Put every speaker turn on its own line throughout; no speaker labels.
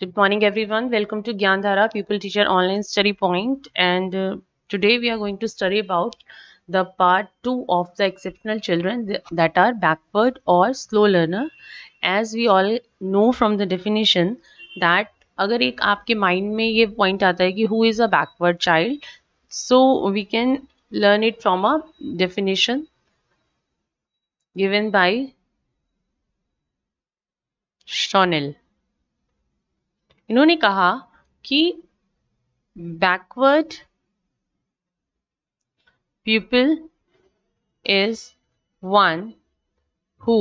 Good morning, everyone. Welcome to Gyandhara Pupil Teacher Online Study Point. And uh, today we are going to study about the part 2 of the exceptional children that are backward or slow learner. As we all know from the definition that अगर एक आपके mind में ये point आता है कि who is a backward child so we can learn it from a definition given by Schonell इन्होंने कहा कि backward people is one who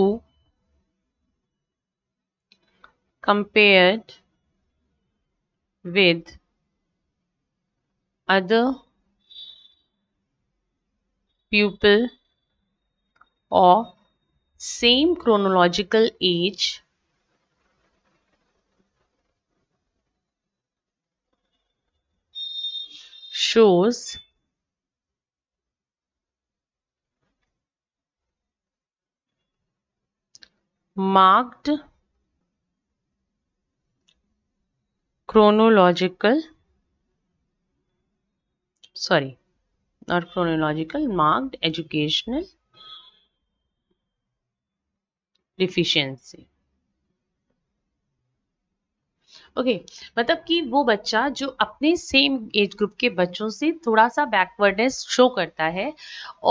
compared with other people of same chronological age shows marked chronological sorry not chronological marked educational deficiency okay okay, मतलब कि वो बच्चा जो अपने same age group के बच्चों से थोड़ा सा बैकवर्डनेस शो करता है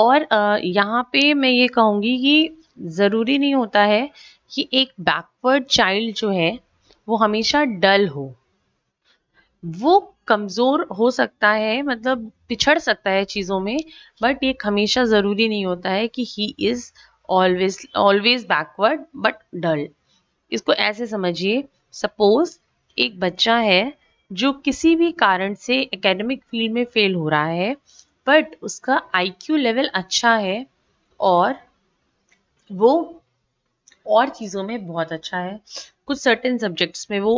और यहाँ पे मैं ये कहूँगी कि ज़रूरी नहीं होता है कि एक बैकवर्ड चाइल्ड जो है वो हमेशा डल हो वो कमज़ोर हो सकता है मतलब पिछड़ सकता है चीज़ों में बट ये हमेशा ज़रूरी नहीं होता है कि he is always always backward but dull इसको ऐसे समझिए सपोज एक बच्चा है जो किसी भी कारण से एकेडमिक फील्ड में फेल हो रहा है बट उसका आईक्यू लेवल अच्छा है और वो और चीज़ों में बहुत अच्छा है कुछ सर्टेन सब्जेक्ट्स में वो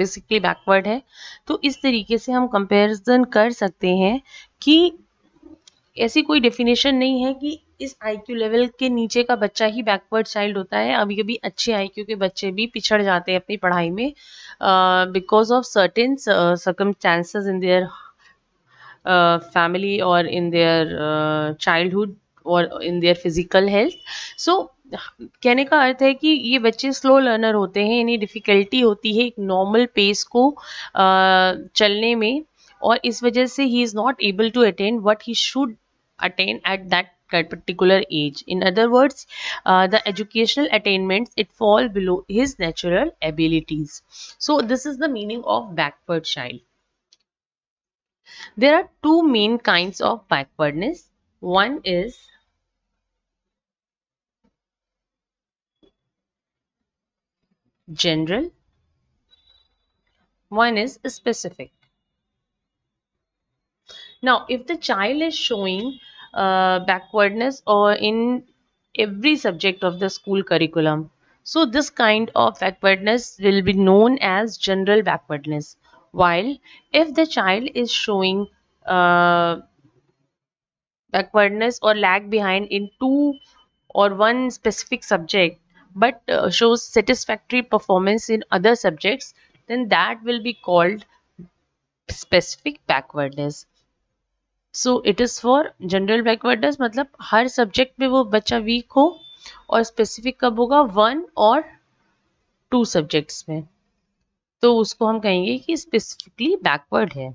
बेसिकली बैकवर्ड है तो इस तरीके से हम कंपैरिजन कर सकते हैं कि ऐसी कोई डेफिनेशन नहीं है कि इस आईक्यू लेवल के नीचे का बच्चा ही बैकवर्ड चाइल्ड होता है अभी कभी अच्छे आईक्यू के बच्चे भी पिछड़ जाते हैं अपनी पढ़ाई में because of certain circumstances in their family और इन देयर चाइल्डहुड और in their physical health so कहने का अर्थ है कि ये बच्चे स्लो लर्नर होते हैं इन्हें डिफ़िकल्टी होती है एक नॉर्मल पेस को uh, चलने में और इस वजह से he is not able to attend what he should attend at that At particular age. In other words, uh, the educational attainments, it fall below his natural abilities. So this is the meaning of backward child. There are two main kinds of backwardness. One is general one is specific now if the child is showing uh, backwardness or in every subject of the school curriculum. So this kind of backwardness will be known as general backwardness. While if the child is showing uh, backwardness or lag behind in two or one specific subject but uh, shows satisfactory performance in other subjects then that will be called specific backwardness so it is for general backwardness मतलब हर subject में वो बच्चा week हो और specific कब होगा one और टू सब्जेक्ट्स में तो उसको हम कहेंगे कि स्पेसिफिकली बैकवर्ड है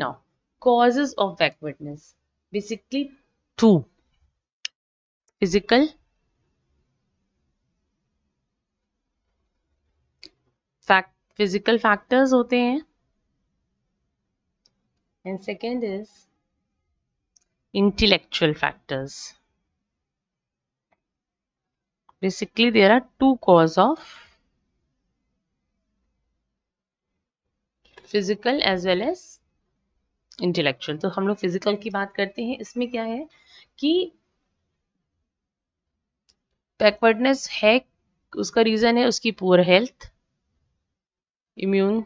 now causes of backwardness basically two physical fact physical factors होते हैं and second is intellectual factors basically there are two cause of physical as well as intellectual तो हम लोग फिजिकल की बात करते हैं इसमें क्या है कि बैकवर्डनेस है उसका रीज़न है उसकी poor health immune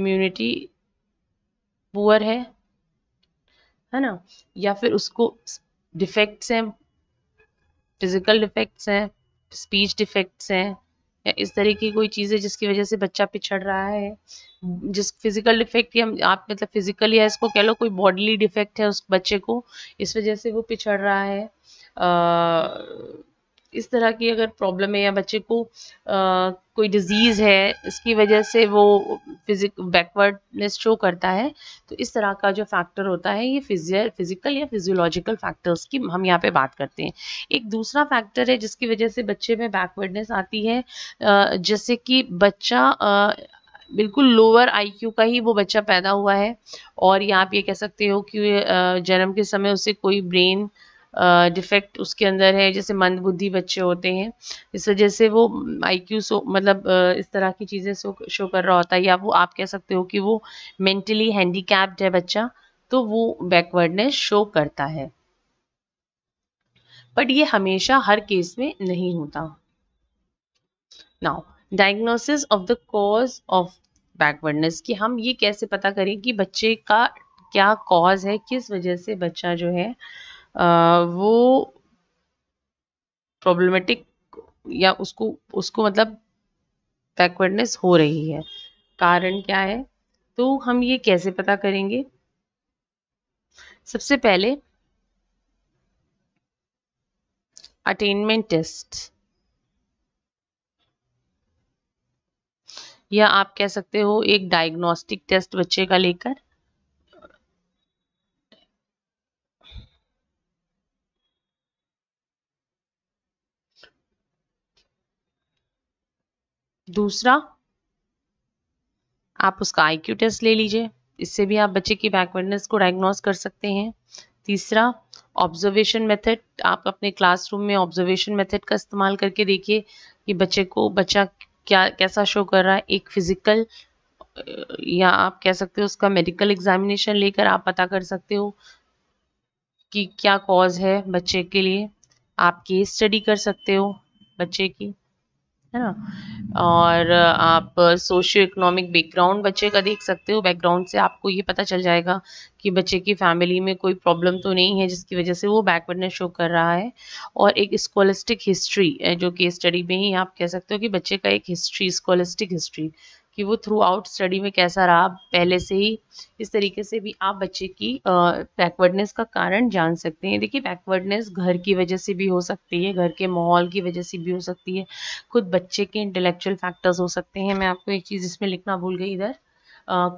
immunity poor है है ना या फिर उसको डिफेक्ट्स हैं फिजिकल डिफेक्ट्स हैं स्पीच डिफेक्ट्स हैं या इस तरह की कोई चीज़ है जिसकी वजह से बच्चा पिछड़ रहा है जिस फिजिकल डिफेक्ट या आप मतलब फिजिकल या इसको कह लो कोई बॉडीली डिफेक्ट है उस बच्चे को इस वजह से वो पिछड़ रहा है आ, इस तरह की अगर प्रॉब्लम है या बच्चे को आ, कोई डिजीज़ है इसकी वजह से वो फिजिक बैकवर्डनेस शो करता है तो इस तरह का जो फैक्टर होता है ये फिजियल फिजिकल या फिजियोलॉजिकल फैक्टर्स की हम यहाँ पे बात करते हैं एक दूसरा फैक्टर है जिसकी वजह से बच्चे में बैकवर्डनेस आती है जैसे कि बच्चा आ, बिल्कुल लोअर आईक्यू का ही वो बच्चा पैदा हुआ है और या आप ये कह सकते हो कि जन्म के समय उसे कोई ब्रेन डिफेक्ट उसके अंदर है जैसे मंदबुद्धि बच्चे होते हैं इस वजह से वो आईक्यू सो मतलब इस तरह की चीज़ें शो शो कर रहा होता है या वो आप कह सकते हो कि वो मेंटली हैंडीकैप्ड है बच्चा तो वो बैकवर्डनेस शो करता है बट ये हमेशा हर केस में नहीं होता now diagnosis of the cause of backwardness कि हम ये कैसे पता करें कि बच्चे का क्या कॉज है किस वजह से बच्चा जो है वो प्रॉब्लमेटिक या उसको उसको मतलब बैकवर्डनेस हो रही है कारण क्या है तो हम ये कैसे पता करेंगे सबसे पहले अटेनमेंट टेस्ट या आप कह सकते हो एक डायग्नोस्टिक टेस्ट बच्चे का लेकर दूसरा आप उसका आईक्यू टेस्ट ले लीजिए इससे भी आप बच्चे की बैकवर्डनेस को डायग्नोस कर सकते हैं तीसरा ऑब्जर्वेशन मेथड आप अपने क्लासरूम में ऑब्जर्वेशन मेथड का इस्तेमाल करके देखिए कि बच्चे को बच्चा क्या कैसा शो कर रहा है एक फिजिकल या आप कह सकते हो उसका मेडिकल एग्जामिनेशन लेकर आप पता कर सकते हो कि क्या कॉज है बच्चे के लिए आप केस स्टडी कर सकते हो बच्चे की है ना और आप सोशियो इकोनॉमिक बैकग्राउंड बच्चे का देख सकते हो बैकग्राउंड से आपको ये पता चल जाएगा कि बच्चे की फैमिली में कोई प्रॉब्लम तो नहीं है जिसकी वजह से वो बैकवर्डनेस शो कर रहा है और एक स्कॉलिस्टिक हिस्ट्री जो कि स्टडी में ही आप कह सकते हो कि बच्चे का एक हिस्ट्री स्कॉलिस्टिक हिस्ट्री कि वो थ्रू आउट स्टडी में कैसा रहा पहले से ही इस तरीके से भी आप बच्चे की बैकवर्डनेस का कारण जान सकते हैं देखिए बैकवर्डनेस घर की वजह से भी हो सकती है घर के माहौल की वजह से भी हो सकती है खुद बच्चे के इंटेलेक्चुअल फैक्टर्स हो सकते हैं मैं आपको एक चीज़ इसमें लिखना भूल गई इधर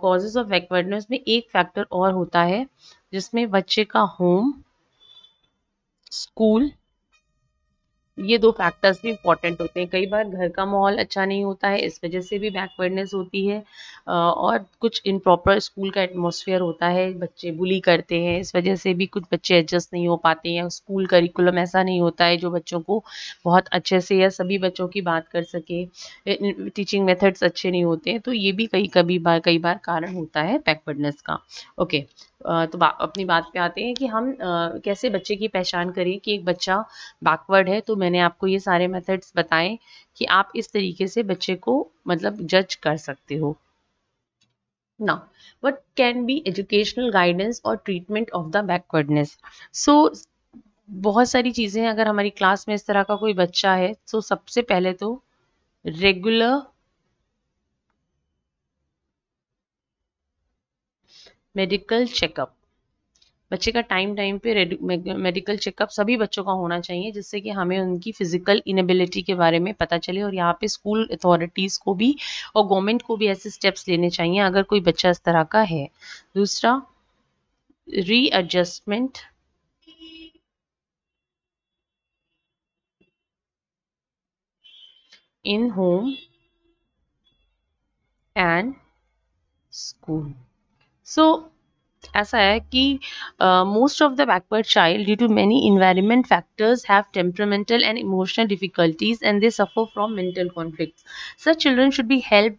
कॉजेज ऑफ बैकवर्डनेस में एक फैक्टर और होता है जिसमें बच्चे का होम स्कूल ये दो फैक्टर्स भी इम्पॉर्टेंट होते हैं कई बार घर का माहौल अच्छा नहीं होता है इस वजह से भी बैकवर्डनेस होती है और कुछ इनप्रॉपर स्कूल का एटमोसफियर होता है बच्चे बुली करते हैं इस वजह से भी कुछ बच्चे एडजस्ट नहीं हो पाते हैं स्कूल करिकुलम ऐसा नहीं होता है जो बच्चों को बहुत अच्छे से या सभी बच्चों की बात कर सके टीचिंग मेथड्स अच्छे नहीं होते हैं तो ये भी कई कभी बार कई बार कारण होता है बैकवर्डनेस का ओके तो बा, अपनी बात पे आते हैं कि हम आ, कैसे बच्चे की पहचान करें कि एक बच्चा बैकवर्ड है तो मैंने आपको ये सारे मेथड्स बताए कि आप इस तरीके से बच्चे को मतलब जज कर सकते हो ना what can be educational guidance और treatment of the backwardness so बहुत सारी चीज़ें अगर हमारी क्लास में इस तरह का कोई बच्चा है तो सबसे पहले तो रेगुलर मेडिकल चेकअप बच्चे का टाइम टाइम पे मेडिकल चेकअप सभी बच्चों का होना चाहिए जिससे कि हमें उनकी फिजिकल इनेबिलिटी के बारे में पता चले और यहाँ पे स्कूल अथॉरिटीज़ को भी और गवर्नमेंट को भी ऐसे स्टेप्स लेने चाहिए अगर कोई बच्चा इस तरह का है दूसरा readjustment in home and school so ऐसा है कि most of the backward child due to many environment factors have temperamental and emotional difficulties and they suffer from mental conflict sir children should be help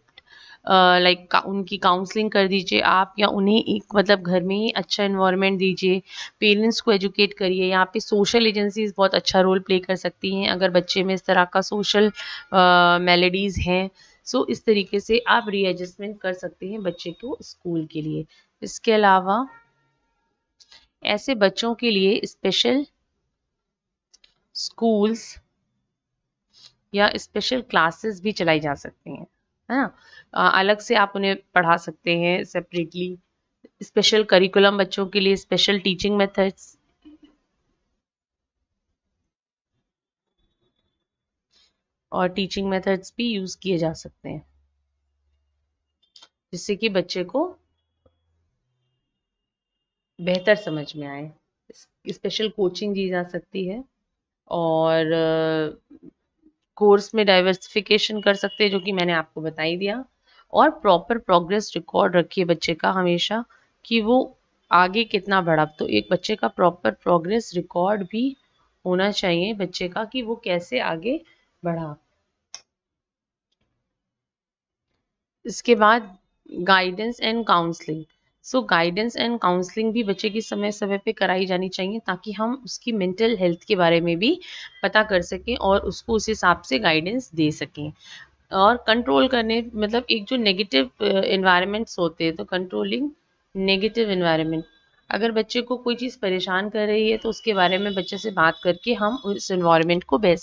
like uh, like, उनकी counselling कर दीजिए आप या उन्हें एक मतलब घर में ही अच्छा इन्वायरमेंट दीजिए पेरेंट्स को एजुकेट करिए यहाँ पे सोशल एजेंसीज बहुत अच्छा रोल प्ले कर सकती हैं अगर बच्चे में इस तरह का सोशल मेलेडीज़ uh, हैं सो इस तरीके से आप रीएडजस्टमेंट कर सकते हैं बच्चे को स्कूल के लिए इसके अलावा ऐसे बच्चों के लिए स्पेशल स्कूल्स या स्पेशल क्लासेस भी चलाई जा सकती हैं है ना अलग से आप उन्हें पढ़ा सकते हैं सेपरेटली स्पेशल करिकुलम बच्चों के लिए स्पेशल टीचिंग मेथड्स और टीचिंग मेथड्स भी यूज़ किए जा सकते हैं जिससे कि बच्चे को बेहतर समझ में आए स्पेशल कोचिंग दी जा सकती है और कोर्स में डाइवर्सिफिकेशन कर सकते हैं जो कि मैंने आपको बता ही दिया और प्रॉपर प्रोग्रेस रिकॉर्ड रखिए बच्चे का हमेशा कि वो आगे कितना बढ़ा तो एक बच्चे का प्रॉपर प्रोग्रेस रिकॉर्ड भी होना चाहिए बच्चे का कि वो कैसे आगे बढ़ा इसके बाद guidance and counselling so guidance and counselling भी बच्चे की समय समय पे कराई जानी चाहिए ताकि हम उसकी मेंटल हेल्थ के बारे में भी पता कर सकें और उसको उस हिसाब से गाइडेंस दे सकें और कंट्रोल करने मतलब एक जो नेगेटिव इन्वायरमेंट्स uh, होते हैं तो कंट्रोलिंग नेगेटिव इन्वायरमेंट अगर बच्चे को कोई चीज़ परेशान कर रही है तो उसके बारे में बच्चे से बात करके हम उस इन्वायरमेंट को बेहतर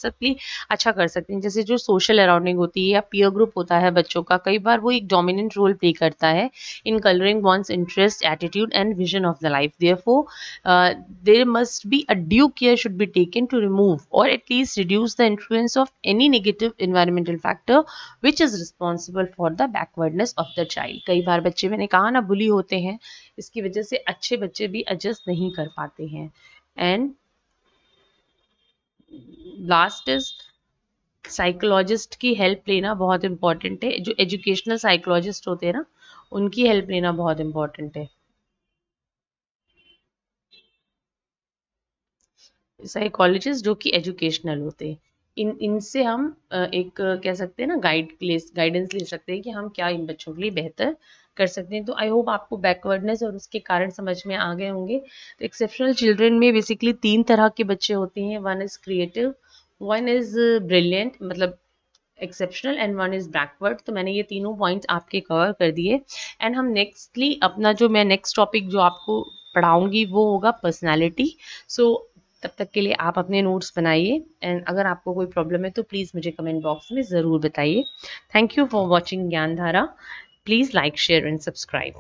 अच्छा कर सकते हैं जैसे जो सोशल अराउंडिंग होती है या पीयर ग्रुप होता है बच्चों का कई बार वो एक डोमिनेंट रोल प्ले करता है in colouring one's interest attitude and vision of the life there there must be a due care should be taken to remove or at least reduce the influence of any negative environmental factor which is responsible for the backwardness of the child कई बार बच्चे मैंने कहा ना बुली होते हैं इसकी वजह से अच्छे बच्चे भी एडजस्ट नहीं कर पाते हैं एंड लास्ट इज साइकोलॉजिस्ट की हेल्प लेना बहुत इम्पॉर्टेंट है जो एजुकेशनल साइकोलॉजिस्ट होते हैं ना उनकी हेल्प लेना बहुत इम्पॉर्टेंट है साइकोलॉजिस्ट जो कि एजुकेशनल होते हैं इन इनसे हम एक कह सकते हैं ना गाइड ले गाइडेंस ले सकते हैं कि हम क्या इन बच्चों के लिए बेहतर कर सकते हैं तो आई होप आपको बैकवर्डनेस और उसके कारण समझ में आ गए होंगे तो एक्सेप्शनल चिल्ड्रेन में बेसिकली तीन तरह के बच्चे होते हैं one is creative one is brilliant मतलब exceptional and one is backward तो मैंने ये तीनों पॉइंट्स आपके कवर कर दिए एंड हम नेक्स्टली अपना जो मैं नेक्स्ट टॉपिक जो आपको पढ़ाऊंगी वो होगा पर्सनैलिटी सो तब तक के लिए आप अपने नोट्स बनाइए एंड अगर आपको कोई प्रॉब्लम है तो प्लीज़ मुझे कमेंट बॉक्स में ज़रूर बताइए थैंक यू फॉर वॉचिंग ज्ञान धारा Please like, share and subscribe.